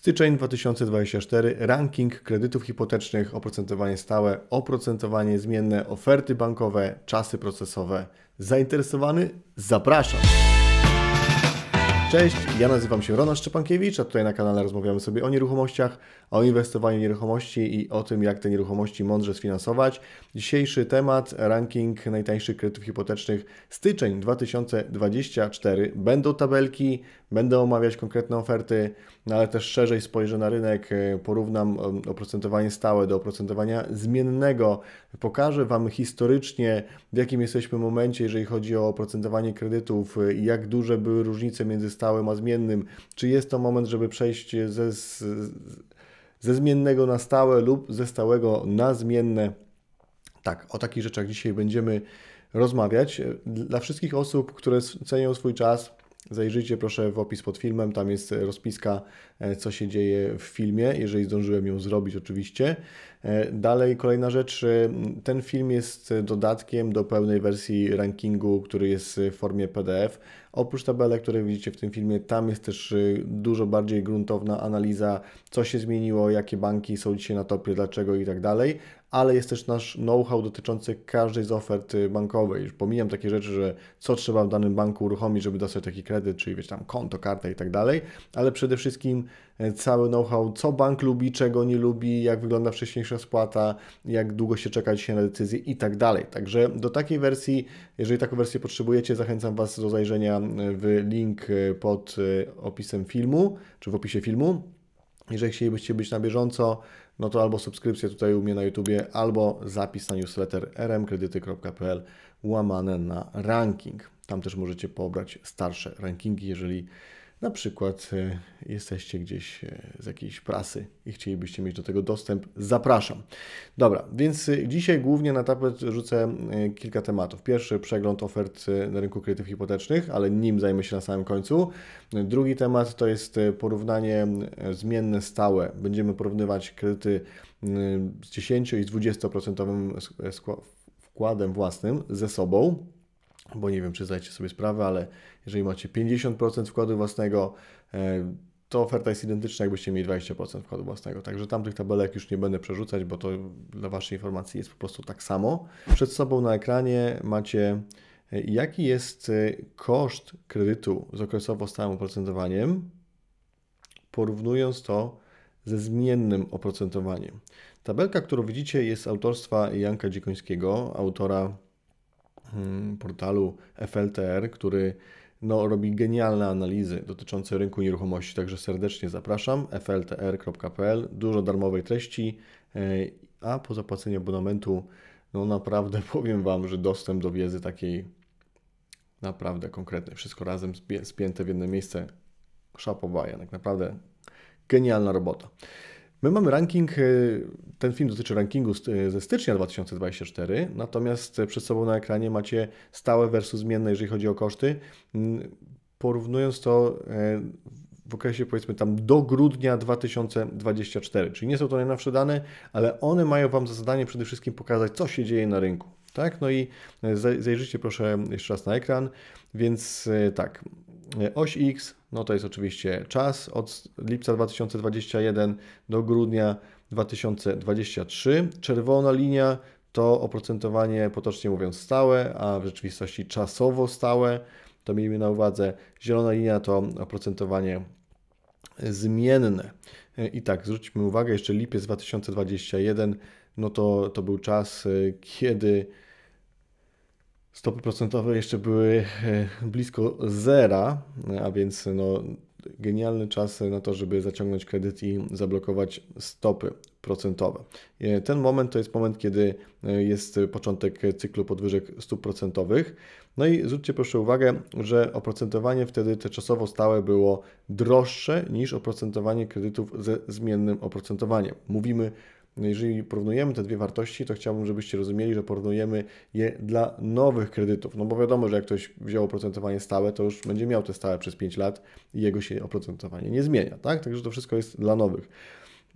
Styczeń 2024 ranking kredytów hipotecznych, oprocentowanie stałe, oprocentowanie zmienne, oferty bankowe, czasy procesowe. Zainteresowany? Zapraszam! Cześć, ja nazywam się Rona Szczepankiewicz, a tutaj na kanale rozmawiamy sobie o nieruchomościach, o inwestowaniu w nieruchomości i o tym, jak te nieruchomości mądrze sfinansować. Dzisiejszy temat, ranking najtańszych kredytów hipotecznych styczeń 2024. Będą tabelki, Będę omawiać konkretne oferty, no ale też szerzej spojrzę na rynek, y, porównam y, oprocentowanie stałe do oprocentowania zmiennego. Pokażę Wam historycznie, w jakim jesteśmy momencie, jeżeli chodzi o oprocentowanie kredytów, y, jak duże były różnice między stałym a zmiennym. Czy jest to moment, żeby przejść ze, ze zmiennego na stałe lub ze stałego na zmienne? Tak, o takich rzeczach dzisiaj będziemy rozmawiać. Dla wszystkich osób, które cenią swój czas, Zajrzyjcie proszę w opis pod filmem, tam jest rozpiska, e, co się dzieje w filmie, jeżeli zdążyłem ją zrobić oczywiście. E, dalej, kolejna rzecz, e, ten film jest dodatkiem do pełnej wersji rankingu, który jest w formie PDF. Oprócz tabelek, które widzicie w tym filmie, tam jest też e, dużo bardziej gruntowna analiza, co się zmieniło, jakie banki są dzisiaj na topie, dlaczego i tak dalej. Ale jest też nasz know-how dotyczący każdej z ofert bankowej. Już pomijam takie rzeczy, że co trzeba w danym banku uruchomić, żeby dostać taki kredyt, czyli wiesz tam konto, kartę i tak dalej, ale przede wszystkim E, cały know-how, co bank lubi, czego nie lubi, jak wygląda wcześniejsza spłata, jak długo się czeka dzisiaj na decyzję i tak dalej. Także do takiej wersji, jeżeli taką wersję potrzebujecie, zachęcam Was do zajrzenia w link e, pod e, opisem filmu, czy w opisie filmu. Jeżeli chcielibyście być na bieżąco, no to albo subskrypcja tutaj u mnie na YouTubie, albo zapis na newsletter rmkredyty.pl łamane na ranking. Tam też możecie pobrać starsze rankingi, jeżeli na przykład e, jesteście gdzieś e, z jakiejś prasy i chcielibyście mieć do tego dostęp, zapraszam. Dobra, więc e, dzisiaj głównie na tapet rzucę kilka tematów. Pierwszy przegląd ofert na rynku kredytów hipotecznych, ale nim zajmę się na samym końcu. Drugi temat to jest porównanie zmienne stałe. Będziemy porównywać kredyty z 10 i z 20% wkładem własnym ze sobą bo nie wiem, czy zdajecie sobie sprawę, ale jeżeli macie 50% wkładu własnego, e, to oferta jest identyczna, jakbyście mieli 20% wkładu własnego. Także tamtych tabelek już nie będę przerzucać, bo to dla Waszej informacji jest po prostu tak samo. Przed sobą na ekranie macie, e, jaki jest e, koszt kredytu z okresowo stałym oprocentowaniem, porównując to ze zmiennym oprocentowaniem. Tabelka, którą widzicie, jest autorstwa Janka Dzikońskiego, autora Mm, portalu FLTR, który no, robi genialne analizy dotyczące rynku nieruchomości, także serdecznie zapraszam fltr.pl. Dużo darmowej treści, e, a po zapłaceniu abonamentu, no naprawdę powiem Wam, że dostęp do wiedzy takiej naprawdę konkretnej, wszystko razem spięte w jedno miejsce, szapowaja. tak naprawdę genialna robota. My mamy ranking, e, ten film dotyczy rankingu e, ze stycznia 2024, natomiast e, przed sobą na ekranie macie stałe versus zmienne, jeżeli chodzi o koszty. Porównując to w okresie powiedzmy tam do grudnia 2024, czyli nie są to najnowsze dane, ale one mają Wam za zadanie przede wszystkim pokazać, co się dzieje na rynku. Tak, no i zajrzyjcie proszę jeszcze raz na ekran, więc tak, oś X, no to jest oczywiście czas od lipca 2021 do grudnia 2023. Czerwona linia to oprocentowanie potocznie mówiąc stałe, a w rzeczywistości czasowo stałe. To miejmy na uwadze. Zielona linia to oprocentowanie zmienne. I tak, zwróćmy uwagę, jeszcze lipiec 2021, no to, to był czas, y, kiedy Stopy procentowe jeszcze były e, blisko zera, a więc no, genialny czas na to, żeby zaciągnąć kredyt i zablokować stopy procentowe. E, ten moment to jest moment, kiedy e, jest początek cyklu podwyżek stóp procentowych. No i zwróćcie proszę uwagę, że oprocentowanie wtedy te czasowo stałe było droższe niż oprocentowanie kredytów ze zmiennym oprocentowaniem. Mówimy no, jeżeli porównujemy te dwie wartości, to chciałbym, żebyście rozumieli, że porównujemy je dla nowych kredytów. No bo wiadomo, że jak ktoś wziął oprocentowanie stałe, to już będzie miał te stałe przez 5 lat i jego się oprocentowanie nie zmienia, tak? Także to wszystko jest dla nowych.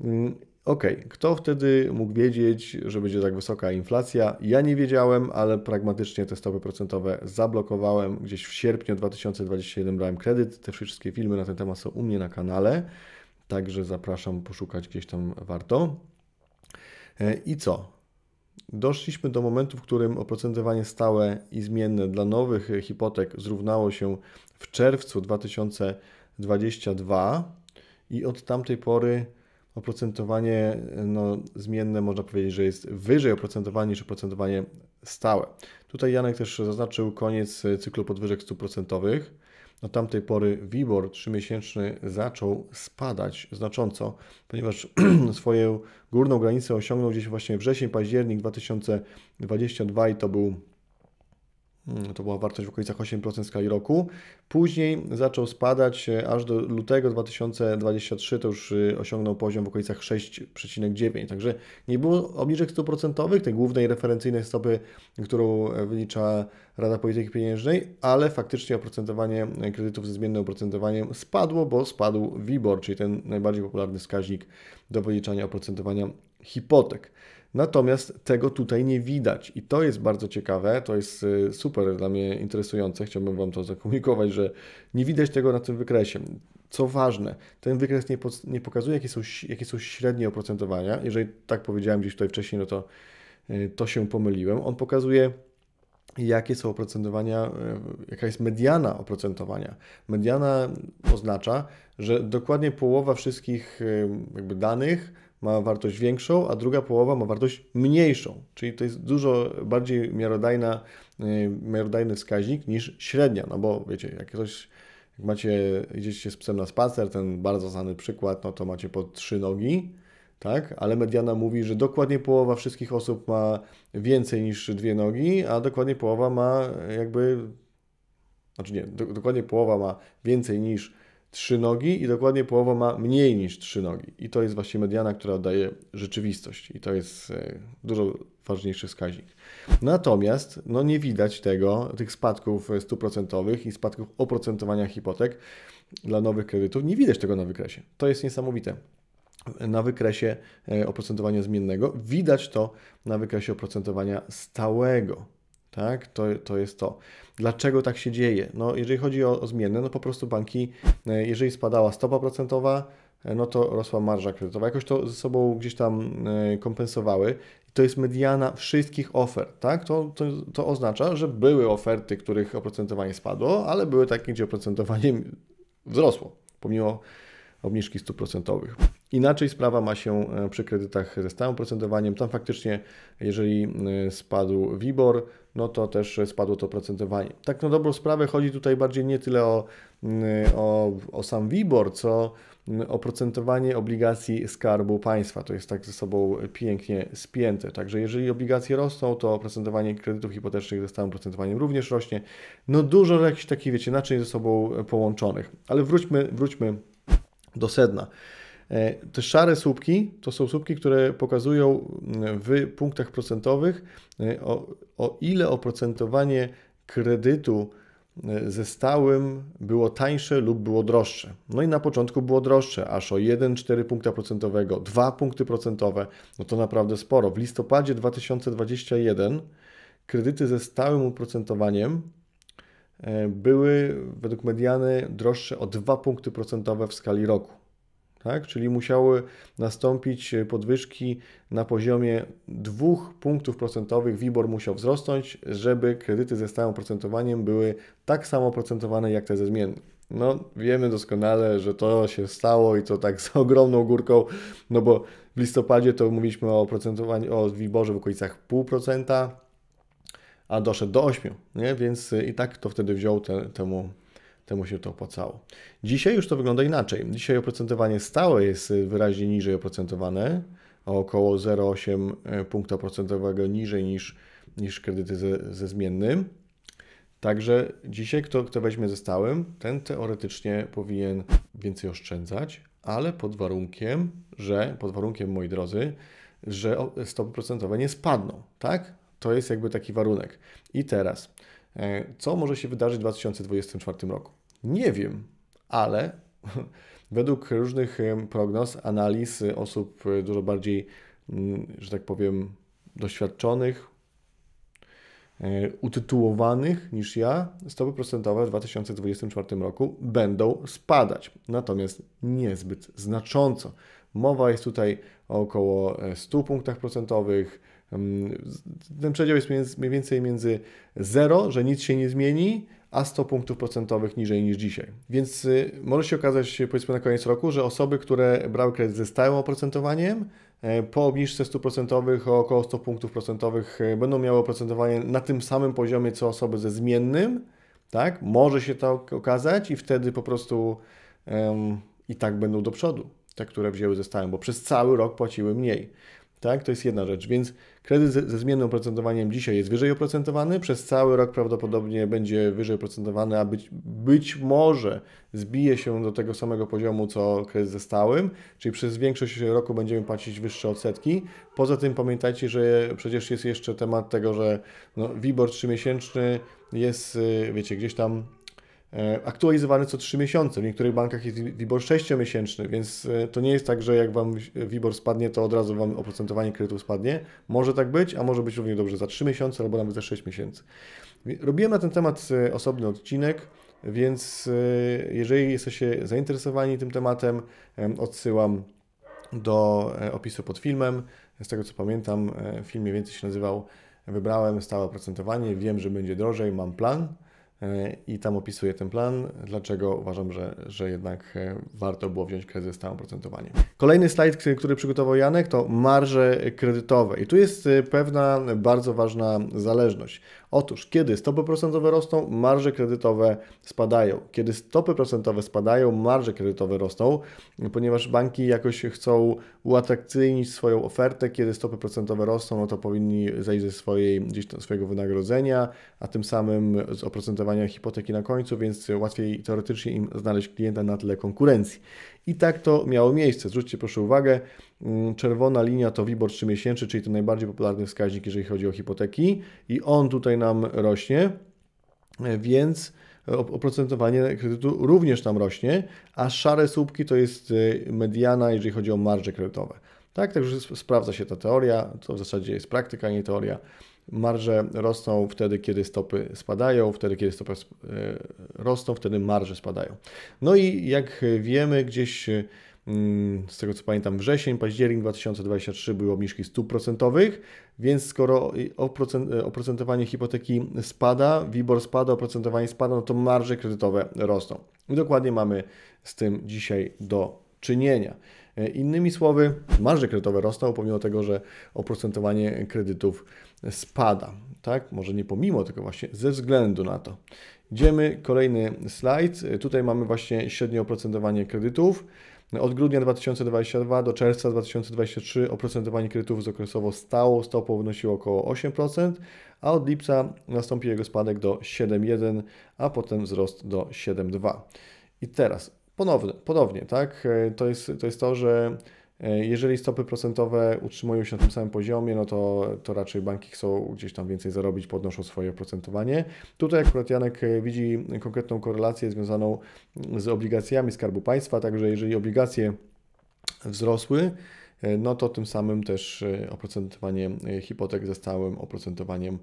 Mm, OK, kto wtedy mógł wiedzieć, że będzie tak wysoka inflacja? Ja nie wiedziałem, ale pragmatycznie te stopy procentowe zablokowałem. Gdzieś w sierpniu 2021 brałem kredyt. Te wszystkie filmy na ten temat są u mnie na kanale, także zapraszam poszukać gdzieś tam warto. E, I co? Doszliśmy do momentu, w którym oprocentowanie stałe i zmienne dla nowych e, hipotek zrównało się w czerwcu 2022 i od tamtej pory oprocentowanie e, no, zmienne można powiedzieć, że jest wyżej oprocentowanie niż oprocentowanie stałe. Tutaj Janek też zaznaczył koniec cyklu podwyżek stóp procentowych. Do tamtej pory WIBOR 3-miesięczny zaczął spadać znacząco, ponieważ swoją górną granicę osiągnął gdzieś właśnie wrzesień, październik 2022 i to był Mm, to była wartość w okolicach 8% w skali roku. Później zaczął spadać e, aż do lutego 2023, to już e, osiągnął poziom w okolicach 6,9. Także nie było obniżek 100%, tej głównej referencyjnej stopy, którą e, wylicza Rada Polityki Pieniężnej, ale faktycznie oprocentowanie kredytów ze zmiennym oprocentowaniem spadło, bo spadł WIBOR, czyli ten najbardziej popularny wskaźnik do wyliczania oprocentowania hipotek. Natomiast tego tutaj nie widać i to jest bardzo ciekawe, to jest y, super dla mnie interesujące. Chciałbym Wam to zakomunikować, że nie widać tego na tym wykresie. Co ważne, ten wykres nie, nie pokazuje, jakie są, jakie są średnie oprocentowania. Jeżeli tak powiedziałem gdzieś tutaj wcześniej, no to, y, to się pomyliłem. On pokazuje jakie są oprocentowania, y, jaka jest mediana oprocentowania. Mediana oznacza, że dokładnie połowa wszystkich jakby danych ma wartość większą, a druga połowa ma wartość mniejszą. Czyli to jest dużo bardziej miarodajna, y, miarodajny wskaźnik niż średnia, no bo wiecie, jak ktoś jak macie, idziecie z psem na spacer, ten bardzo znany przykład, no to macie po trzy nogi, tak? Ale mediana mówi, że dokładnie połowa wszystkich osób ma więcej niż dwie nogi, a dokładnie połowa ma jakby, znaczy nie, do, dokładnie połowa ma więcej niż trzy nogi i dokładnie połowa ma mniej niż trzy nogi. I to jest właśnie mediana, która oddaje rzeczywistość i to jest e, dużo ważniejszy wskaźnik. Natomiast no nie widać tego, tych spadków stuprocentowych i spadków oprocentowania hipotek dla nowych kredytów. Nie widać tego na wykresie. To jest niesamowite. Na wykresie e, oprocentowania zmiennego widać to na wykresie oprocentowania stałego. Tak? To, to jest to. Dlaczego tak się dzieje? No, jeżeli chodzi o, o zmienne, no po prostu banki, e, jeżeli spadała stopa procentowa, e, no to rosła marża kredytowa. Jakoś to ze sobą gdzieś tam e, kompensowały. To jest mediana wszystkich ofert, tak? To, to, to oznacza, że były oferty, których oprocentowanie spadło, ale były takie, gdzie oprocentowanie wzrosło, pomimo obniżki stóp procentowych. Inaczej sprawa ma się e, przy kredytach ze stałym procentowaniem. Tam faktycznie, jeżeli e, spadł WIBOR, no to też spadło to procentowanie. Tak na dobrą sprawę chodzi tutaj bardziej nie tyle o, o, o sam WIBOR, co oprocentowanie obligacji Skarbu Państwa. To jest tak ze sobą pięknie spięte. Także jeżeli obligacje rosną, to oprocentowanie kredytów hipotecznych ze stałym procentowaniem również rośnie. No dużo jakichś takich, wiecie, naczyń ze sobą połączonych. Ale wróćmy, wróćmy do sedna. E, te szare słupki to są słupki, które pokazują mm, w punktach procentowych e, o, o ile oprocentowanie kredytu e, ze stałym było tańsze lub było droższe. No i na początku było droższe, aż o 1,4 punkta procentowego, 2 punkty procentowe, no to naprawdę sporo. W listopadzie 2021 kredyty ze stałym oprocentowaniem E, były według mediany droższe o 2 punkty procentowe w skali roku. Tak? Czyli musiały nastąpić podwyżki na poziomie 2 punktów procentowych. WIBOR musiał wzrosnąć, żeby kredyty ze stałym procentowaniem były tak samo procentowane jak te ze zmiennych. No, wiemy doskonale, że to się stało i to tak z ogromną górką, no bo w listopadzie to mówiliśmy o procentowaniu, o WIBORze w okolicach 0,5%, a doszedł do 8, nie? więc y, i tak to wtedy wziął te, temu, temu się to opłacało. Dzisiaj już to wygląda inaczej. Dzisiaj oprocentowanie stałe jest y, wyraźnie niżej oprocentowane, o około 0,8 y, punktu procentowego niżej niż, niż kredyty ze, ze zmiennym. Także dzisiaj kto, kto weźmie ze stałym, ten teoretycznie powinien więcej oszczędzać, ale pod warunkiem, że, pod warunkiem moi drodzy, że stopy procentowe nie spadną, tak? To jest jakby taki warunek. I teraz, e, co może się wydarzyć w 2024 roku? Nie wiem, ale według różnych e, prognoz, analiz e, osób dużo bardziej, mm, że tak powiem, doświadczonych, utytułowanych niż ja, stopy procentowe w 2024 roku będą spadać. Natomiast niezbyt znacząco. Mowa jest tutaj o około 100 punktach procentowych, ten przedział jest mniej więcej między 0, że nic się nie zmieni, a 100 punktów procentowych niżej niż dzisiaj. Więc y, może się okazać, powiedzmy na koniec roku, że osoby, które brały kredyt ze stałym oprocentowaniem, e, po obniżce 100 procentowych o około 100 punktów procentowych e, będą miały oprocentowanie na tym samym poziomie, co osoby ze zmiennym, tak? Może się to okazać i wtedy po prostu um, i tak będą do przodu te, które wzięły ze stałym, bo przez cały rok płaciły mniej, tak? To jest jedna rzecz, więc Kredyt ze zmiennym oprocentowaniem dzisiaj jest wyżej oprocentowany, przez cały rok prawdopodobnie będzie wyżej oprocentowany, a być, być może zbije się do tego samego poziomu co kredyt ze stałym, czyli przez większość roku będziemy płacić wyższe odsetki. Poza tym pamiętajcie, że przecież jest jeszcze temat tego, że no, WIBOR 3 miesięczny jest, y, wiecie, gdzieś tam E, aktualizowany co 3 miesiące. W niektórych bankach jest WIBOR 6-miesięczny, więc e, to nie jest tak, że jak Wam WIBOR spadnie, to od razu Wam oprocentowanie kredytu spadnie. Może tak być, a może być równie dobrze za 3 miesiące albo nawet za 6 miesięcy. Robiłem na ten temat e, osobny odcinek, więc jeżeli jesteście zainteresowani tym tematem, odsyłam do opisu pod filmem. Z tego co pamiętam, filmie mniej więcej się nazywał Wybrałem stałe oprocentowanie, wiem, że będzie drożej, mam plan. E, i tam opisuję ten plan, dlaczego uważam, że, że jednak e, warto było wziąć kredyt z stałym procentowaniem. Kolejny slajd, który przygotował Janek, to marże kredytowe. I tu jest e, pewna bardzo ważna zależność. Otóż, kiedy stopy procentowe rosną, marże kredytowe spadają. Kiedy stopy procentowe spadają, marże kredytowe rosną, ponieważ banki jakoś chcą uatrakcyjnić swoją ofertę. Kiedy stopy procentowe rosną, no to powinni zejść ze swojej, gdzieś tam swojego wynagrodzenia, a tym samym z oprocentowania hipoteki na końcu, więc łatwiej teoretycznie im znaleźć klienta na tle konkurencji. I tak to miało miejsce. Zwróćcie proszę uwagę, Mm, czerwona linia to WIBOR 3 miesięczny, czyli ten najbardziej popularny wskaźnik, jeżeli chodzi o hipoteki i on tutaj nam rośnie, e, więc e, oprocentowanie kredytu również nam rośnie, a szare słupki to jest e, mediana, jeżeli chodzi o marże kredytowe. Tak, także sprawdza się ta teoria, to w zasadzie jest praktyka, nie teoria. Marże rosną wtedy, kiedy stopy spadają, wtedy, kiedy stopy rosną, wtedy marże spadają. No i jak wiemy, gdzieś Mm, z tego co pamiętam, wrzesień, październik 2023 były obniżki stóp procentowych, więc skoro e, oprocentowanie hipoteki spada, WIBOR spada, oprocentowanie spada, no to marże kredytowe rosną. I dokładnie mamy z tym dzisiaj do czynienia. E, innymi słowy, marże kredytowe rosną pomimo tego, że oprocentowanie kredytów spada. Tak? Może nie pomimo, tylko właśnie ze względu na to. Idziemy, kolejny slajd. E, tutaj mamy właśnie średnie oprocentowanie kredytów. Od grudnia 2022 do czerwca 2023 oprocentowanie kredytów z okresowo stałą stopą wynosiło około 8%, a od lipca nastąpił jego spadek do 7,1, a potem wzrost do 7,2. I teraz ponownie, ponownie tak, e, to jest, to jest to, że E, jeżeli stopy procentowe utrzymują się na tym samym poziomie, no to, to raczej banki chcą gdzieś tam więcej zarobić, podnoszą swoje oprocentowanie. Tutaj akurat Janek e, widzi konkretną korelację związaną z obligacjami Skarbu Państwa, także jeżeli obligacje wzrosły, e, no to tym samym też oprocentowanie hipotek ze stałym oprocentowaniem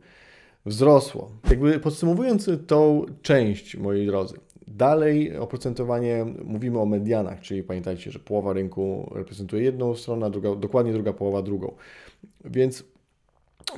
wzrosło. Jakby podsumowując tą część, moi drodzy, Dalej oprocentowanie, mówimy o medianach, czyli pamiętajcie, że połowa rynku reprezentuje jedną stronę, a druga, dokładnie druga połowa drugą. Więc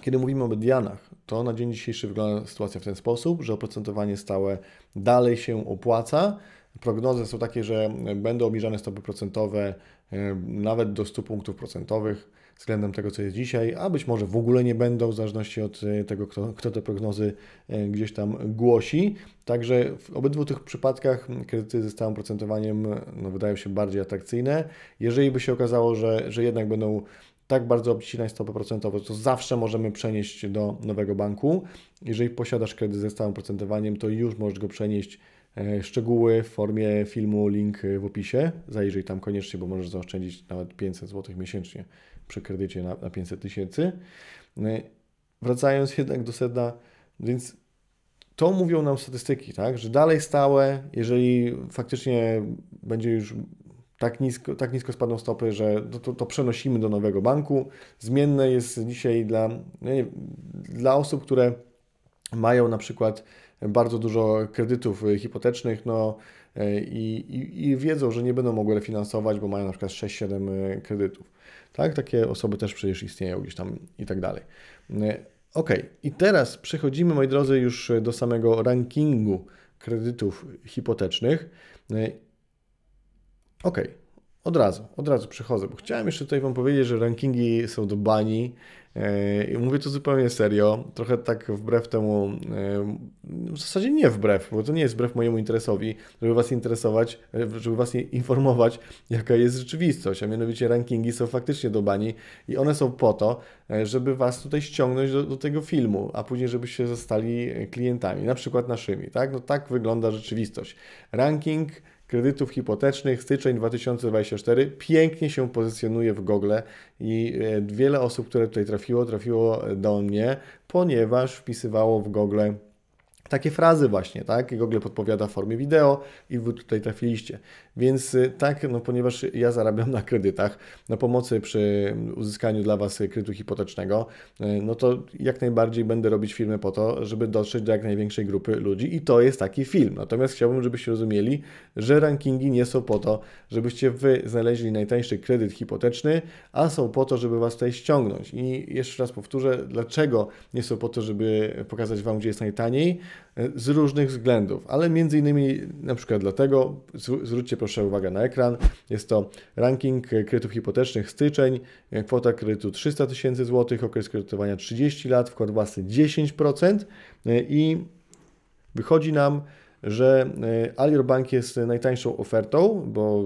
kiedy mówimy o medianach, to na dzień dzisiejszy wygląda sytuacja w ten sposób, że oprocentowanie stałe dalej się opłaca. Prognozy są takie, że będą obniżane stopy procentowe e, nawet do 100 punktów procentowych względem tego, co jest dzisiaj, a być może w ogóle nie będą, w zależności od e, tego, kto, kto te prognozy e, gdzieś tam głosi. Także w obydwu tych przypadkach kredyty ze stałym procentowaniem no, wydają się bardziej atrakcyjne. Jeżeli by się okazało, że, że jednak będą tak bardzo obcinać stopę procentową, to zawsze możemy przenieść do nowego banku. Jeżeli posiadasz kredyt ze stałym procentowaniem, to już możesz go przenieść. E, szczegóły w formie filmu, link w opisie. Zajrzyj tam koniecznie, bo możesz zaoszczędzić nawet 500 zł miesięcznie przy kredycie na, na 500 tysięcy. E, wracając jednak do sedna, więc to mówią nam statystyki, tak? że dalej stałe, jeżeli faktycznie będzie już tak nisko, tak nisko spadną stopy, że to, to, przenosimy do nowego banku. Zmienne jest dzisiaj dla, no nie, dla osób, które mają na przykład bardzo dużo kredytów hipotecznych no, e, i, i, i wiedzą, że nie będą mogły refinansować, bo mają na przykład 6-7 e, kredytów. Tak? Takie osoby też przecież istnieją gdzieś tam i tak dalej. E, ok, i teraz przechodzimy, moi drodzy, już do samego rankingu kredytów hipotecznych. E, ok, od razu, od razu przechodzę, bo chciałem jeszcze tutaj Wam powiedzieć, że rankingi są do bani. E, I mówię to zupełnie serio, trochę tak wbrew temu, e, w zasadzie nie wbrew, bo to nie jest wbrew mojemu interesowi, żeby Was interesować, e, żeby Was informować, jaka jest rzeczywistość, a mianowicie rankingi są faktycznie do bani i one są po to, żeby Was tutaj ściągnąć do, do tego filmu, a później żebyście zostali klientami, na przykład naszymi, tak? No tak wygląda rzeczywistość. Ranking kredytów hipotecznych styczeń 2024 pięknie się pozycjonuje w Google i e, wiele osób, które tutaj trafiło, trafiło do mnie, ponieważ wpisywało w Google takie frazy właśnie, tak? Google podpowiada w formie wideo i wy tutaj trafiliście. Więc y, tak, no ponieważ ja zarabiam na kredytach, na pomocy przy uzyskaniu dla Was kredytu hipotecznego, y, no to jak najbardziej będę robić filmy po to, żeby dotrzeć do jak największej grupy ludzi i to jest taki film. Natomiast chciałbym, żebyście rozumieli, że rankingi nie są po to, żebyście Wy znaleźli najtańszy kredyt hipoteczny, a są po to, żeby Was tutaj ściągnąć. I jeszcze raz powtórzę, dlaczego nie są po to, żeby pokazać Wam, gdzie jest najtaniej, E, z różnych względów, ale między innymi na przykład dlatego, zwróćcie proszę uwagę na ekran, jest to ranking e, kredytów hipotecznych styczeń, e, kwota kredytu 300 tysięcy złotych, okres kredytowania 30 lat, wkład własny 10% i wychodzi nam że e, Alior Bank jest najtańszą ofertą, bo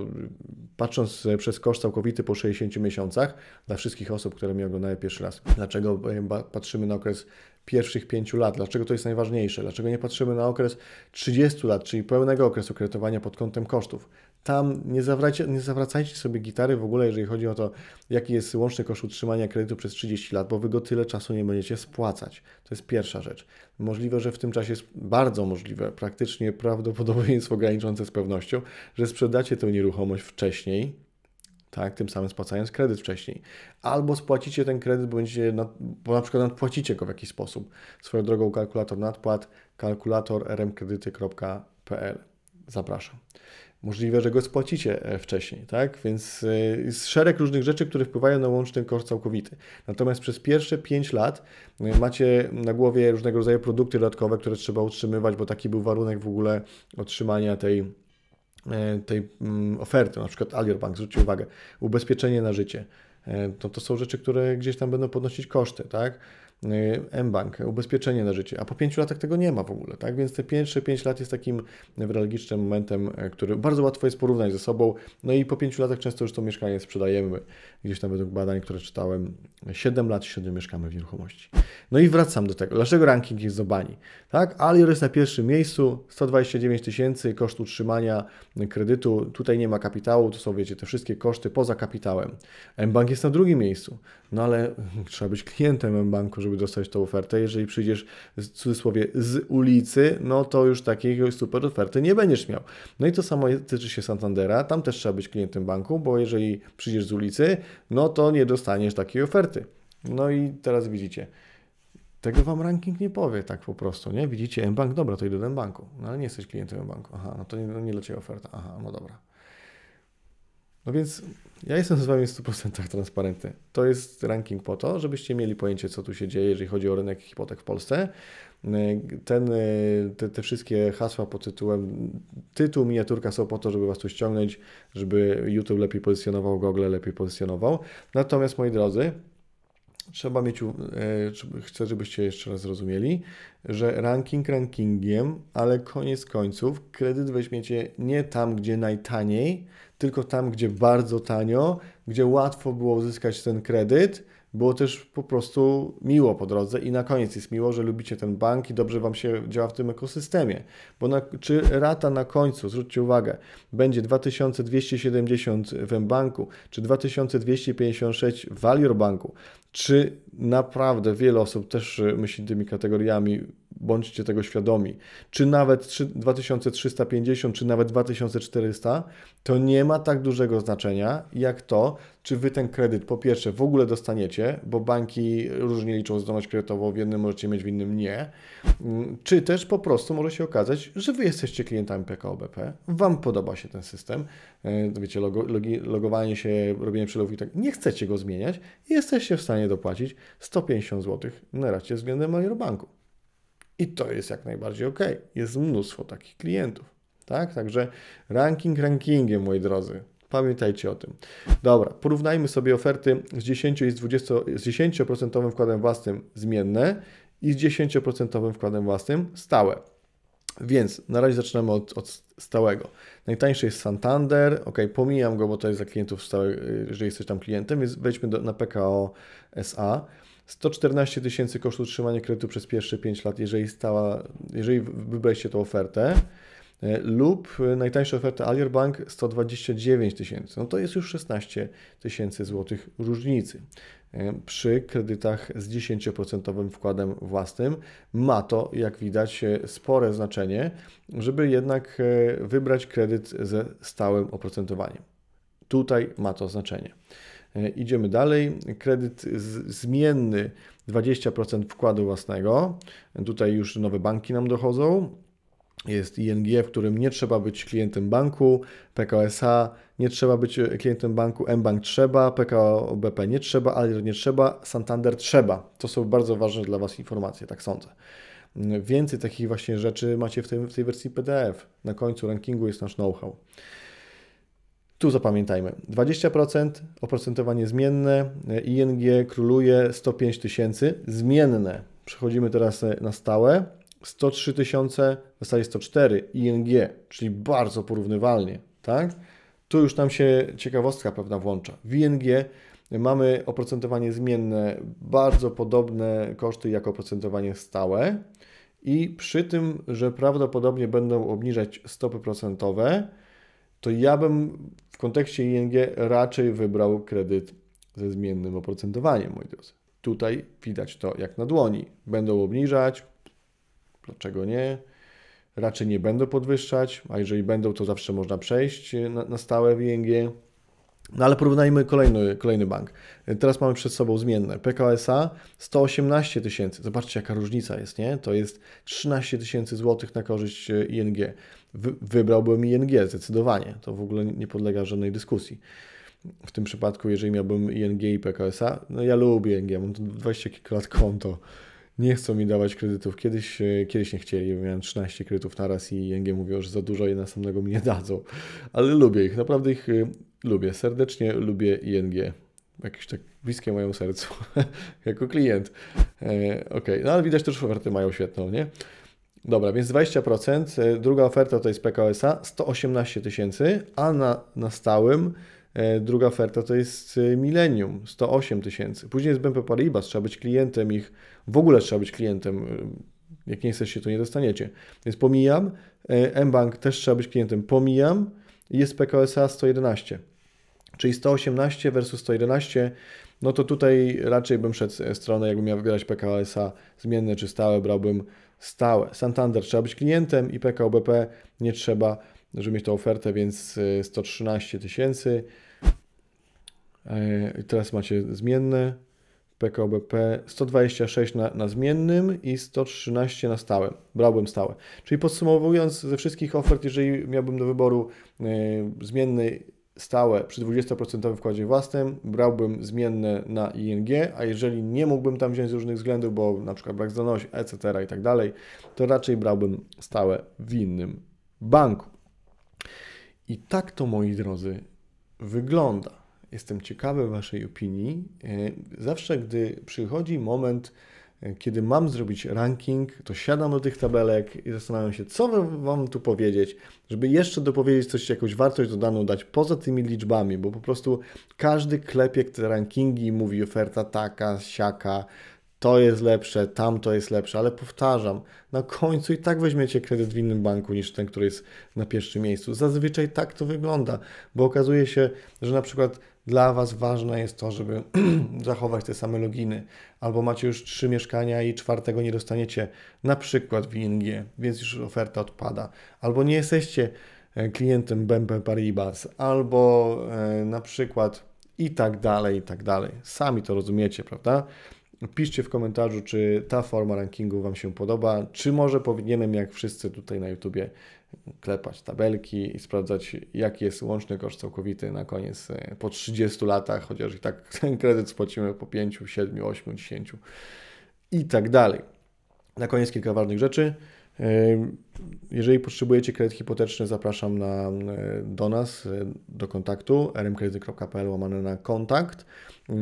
patrząc e, przez koszt całkowity po 60 miesiącach dla wszystkich osób, które mnie oglądają pierwszy raz. Dlaczego e, patrzymy na okres pierwszych 5 lat? Dlaczego to jest najważniejsze? Dlaczego nie patrzymy na okres 30 lat, czyli pełnego okresu kredytowania pod kątem kosztów? tam nie, zawracajcie, nie zawracajcie sobie gitary w ogóle, jeżeli chodzi o to, jaki jest łączny koszt utrzymania kredytu przez 30 lat, bo wy go tyle czasu nie będziecie spłacać. To jest pierwsza rzecz. Możliwe, że w tym czasie jest bardzo możliwe, praktycznie prawdopodobieństwo graniczące z pewnością, że sprzedacie tę nieruchomość wcześniej, tak, tym samym spłacając kredyt wcześniej. Albo spłacicie ten kredyt, bo, nad, bo na przykład nadpłacicie go w jakiś sposób. Swoją drogą kalkulator nadpłat, kalkulator rmkredyty.pl. Zapraszam. Możliwe, że go spłacicie e, wcześniej, tak? Więc e, jest szereg różnych rzeczy, które wpływają na łączny koszt całkowity. Natomiast przez pierwsze 5 lat e, macie na głowie różnego rodzaju produkty dodatkowe, które trzeba utrzymywać, bo taki był warunek w ogóle otrzymania tej tej mm, oferty, na przykład Alior Bank, zwróćcie uwagę, ubezpieczenie na życie, to, to są rzeczy, które gdzieś tam będą podnosić koszty, tak? Y, mBank, ubezpieczenie na życie, a po 5 latach tego nie ma w ogóle, tak? Więc te pierwsze 5 lat jest takim newralgicznym momentem, e, który bardzo łatwo jest porównać ze sobą. No i po 5 latach często już to mieszkanie sprzedajemy. Gdzieś tam według badań, które czytałem, 7 lat średnio mieszkamy w nieruchomości. No i wracam do tego. Dlaczego ranking jest zobani? Tak? Alior jest na pierwszym miejscu, 129 tysięcy, koszt utrzymania kredytu. Tutaj nie ma kapitału, to są, wiecie, te wszystkie koszty poza kapitałem. mBank jest na drugim miejscu. No ale trzeba być klientem mBanku, żeby dostać tą ofertę. Jeżeli przyjdziesz w cudzysłowie z ulicy, no to już takiej super oferty nie będziesz miał. No i to samo tyczy się Santandera, tam też trzeba być klientem banku, bo jeżeli przyjdziesz z ulicy, no to nie dostaniesz takiej oferty. No i teraz widzicie. Tego wam ranking nie powie tak po prostu, nie? Widzicie, M-Bank, dobra, to idę do M-Banku, no ale nie jesteś klientem M-Banku. Aha, no to nie, no nie dla Ciebie oferta. Aha, no dobra. No więc ja jestem z Wami w 100% transparentny. To jest ranking po to, żebyście mieli pojęcie, co tu się dzieje, jeżeli chodzi o rynek hipotek w Polsce. Y, ten, y, te, te wszystkie hasła pod tytułem, tytuł, miniaturka są po to, żeby Was tu ściągnąć, żeby YouTube lepiej pozycjonował, Google lepiej pozycjonował. Natomiast moi drodzy, trzeba mieć, e, chcę, żebyście jeszcze raz zrozumieli, że ranking rankingiem, ale koniec końców kredyt weźmiecie nie tam, gdzie najtaniej, tylko tam, gdzie bardzo tanio, gdzie łatwo było uzyskać ten kredyt, było też po prostu miło po drodze i na koniec jest miło, że lubicie ten bank i dobrze Wam się działa w tym ekosystemie. Bo na, czy rata na końcu, zwróćcie uwagę, będzie 2270 w M-Banku, czy 2256 w Valior Banku, czy naprawdę wiele osób też e, myśli tymi kategoriami bądźcie tego świadomi. Czy nawet 2350, czy nawet 2400, to nie ma tak dużego znaczenia jak to, czy wy ten kredyt po pierwsze w ogóle dostaniecie, bo banki różnie liczą zdolność kredytową, w jednym możecie mieć, w innym nie. Mm, czy też po prostu może się okazać, że wy jesteście klientami PKO BP, wam podoba się ten system, e, wiecie, logo, logi, logowanie się, robienie przelewów i tak, nie chcecie go zmieniać, jesteście w stanie dopłacić 150 zł na racie względem banku. I to jest jak najbardziej ok. Jest mnóstwo takich klientów. Tak? Także ranking rankingiem, moi drodzy. Pamiętajcie o tym. Dobra, porównajmy sobie oferty z 10 i z 20, z 10% wkładem własnym zmienne i z 10% wkładem własnym stałe. Więc na razie zaczynamy od, od, stałego. Najtańszy jest Santander, ok, pomijam go, bo to jest dla klientów stałych, jeżeli jesteś tam klientem, więc wejdźmy do, na PKO SA. 114 tysięcy kosztu utrzymania kredytu przez pierwsze 5 lat, jeżeli, stała, jeżeli wybraliście tą ofertę e, lub e, najtańsza oferta Allier Bank 129 tysięcy. No to jest już 16 tysięcy złotych różnicy. E, przy kredytach z 10% wkładem własnym ma to, jak widać, spore znaczenie, żeby jednak wybrać kredyt ze stałym oprocentowaniem. Tutaj ma to znaczenie. E, idziemy dalej. Kredyt zmienny 20% wkładu własnego. Tutaj już nowe banki nam dochodzą. Jest ING, w którym nie trzeba być klientem banku, PKSA nie trzeba być e, klientem banku, mBank trzeba, PKO BP nie trzeba, Alior nie trzeba, Santander trzeba. To są bardzo ważne dla Was informacje, tak sądzę. Mm, więcej takich właśnie rzeczy macie w tej, w tej wersji PDF. Na końcu rankingu jest nasz know-how. Tu zapamiętajmy, 20% oprocentowanie zmienne, e, ING króluje 105 tysięcy, zmienne, przechodzimy teraz e, na stałe, 103 tysiące, zasadzie 104 ING, czyli bardzo porównywalnie, tak? Tu już nam się ciekawostka pewna włącza. W ING mamy oprocentowanie zmienne, bardzo podobne koszty jak oprocentowanie stałe i przy tym, że prawdopodobnie będą obniżać stopy procentowe, to ja bym w kontekście ING raczej wybrał kredyt ze zmiennym oprocentowaniem, moi drodzy. Tutaj widać to jak na dłoni. Będą obniżać, dlaczego nie? Raczej nie będą podwyższać, a jeżeli będą, to zawsze można przejść na, na stałe w ING. No ale porównajmy kolejny, kolejny bank. Teraz mamy przed sobą zmienne. PKSA 118 tysięcy. Zobaczcie, jaka różnica jest, nie? To jest 13 tysięcy złotych na korzyść e, ING. Wybrałbym ING zdecydowanie. To w ogóle nie podlega żadnej dyskusji. W tym przypadku, jeżeli miałbym ING i PKSA, no ja lubię ING, mam tu 20 kilka lat konto. Nie chcą mi dawać kredytów. Kiedyś, e, kiedyś nie chcieli, miałem 13 kredytów naraz i ING mówiło, że za dużo i następnego mi nie dadzą. Ale lubię ich, naprawdę ich e, lubię serdecznie, lubię ING. Jakieś tak bliskie mojemu sercu, jako klient. E, ok, no ale widać też oferty mają świetną, nie? Dobra, więc 20%. E, druga oferta to jest pks 118 tysięcy, a na, na stałym e, druga oferta to jest Millennium, 108 tysięcy. Później jest BMP Paribas, trzeba być klientem ich, w ogóle trzeba być klientem, e, jak nie jesteście, to nie dostaniecie. Więc pomijam. E, M-Bank też trzeba być klientem, pomijam jest PKSA 111. Czyli 118 versus 111, no to tutaj raczej bym szedł stronę, jakbym miał wybierać PKSA zmienne czy stałe, brałbym stałe. Santander trzeba być klientem i PKOBP nie trzeba, żeby mieć tą ofertę, więc 113 y, tysięcy. E, teraz macie zmienne, PKOBP 126 na, na, zmiennym i 113 na stałe. Brałbym stałe. Czyli podsumowując ze wszystkich ofert, jeżeli miałbym do wyboru yy, zmienny stałe przy 20% wkładzie własnym, brałbym zmienne na ING, a jeżeli nie mógłbym tam wziąć z różnych względów, bo na przykład brak zdolności, etc. i tak dalej, to raczej brałbym stałe w innym banku. I tak to, moi drodzy, wygląda. Jestem ciekawy Waszej opinii. E, zawsze, gdy przychodzi moment, e, kiedy mam zrobić ranking, to siadam do tych tabelek i zastanawiam się, co Wam tu powiedzieć, żeby jeszcze dopowiedzieć coś, jakąś wartość dodaną dać poza tymi liczbami, bo po prostu każdy klepiek te rankingi mówi oferta taka, siaka, to jest lepsze, tamto jest lepsze, ale powtarzam, na końcu i tak weźmiecie kredyt w innym banku niż ten, który jest na pierwszym miejscu. Zazwyczaj tak to wygląda, bo okazuje się, że na przykład dla Was ważne jest to, żeby zachować te same loginy, albo macie już trzy mieszkania i czwartego nie dostaniecie, na przykład w ING, więc już oferta odpada, albo nie jesteście e, klientem BNP Paribas, albo e, na przykład i tak dalej, i tak dalej. Sami to rozumiecie, prawda? Piszcie w komentarzu, czy ta forma rankingu Wam się podoba, czy może powinienem, jak wszyscy tutaj na YouTubie, klepać tabelki i sprawdzać, jaki jest łączny koszt całkowity na koniec e, po 30 latach, chociaż i tak ten kredyt spłacimy po 5, 7, 8, 10 i tak dalej. Na koniec kilka ważnych rzeczy. E, jeżeli potrzebujecie kredyt hipoteczny, zapraszam na, e, do nas, do kontaktu rmkredyt.pl łamane na kontakt.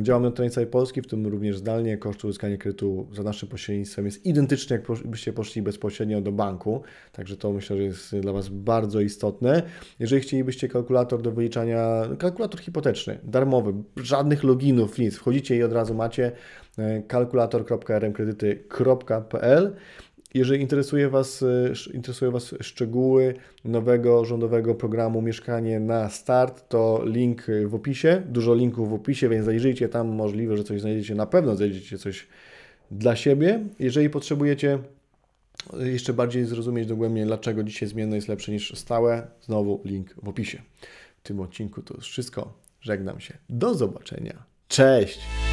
Działamy na terenie całej Polski, w tym również zdalnie. Koszt uzyskania kredytu za naszym pośrednictwem jest identyczny, jakbyście poszli bezpośrednio do banku. Także to myślę, że jest dla Was bardzo istotne. Jeżeli chcielibyście kalkulator do wyliczania, kalkulator hipoteczny, darmowy, żadnych loginów, nic. Wchodzicie i od razu macie e, kalkulator.rmkredyty.pl jeżeli interesuje was, e, interesuje was szczegóły nowego rządowego programu Mieszkanie na Start, to link e, w opisie, dużo linków w opisie, więc zajrzyjcie tam, możliwe, że coś znajdziecie, na pewno znajdziecie coś dla siebie. Jeżeli potrzebujecie e, jeszcze bardziej zrozumieć dogłębnie, dlaczego dzisiaj zmienne jest lepsze niż stałe, znowu link w opisie. W tym odcinku to już wszystko. Żegnam się. Do zobaczenia. Cześć!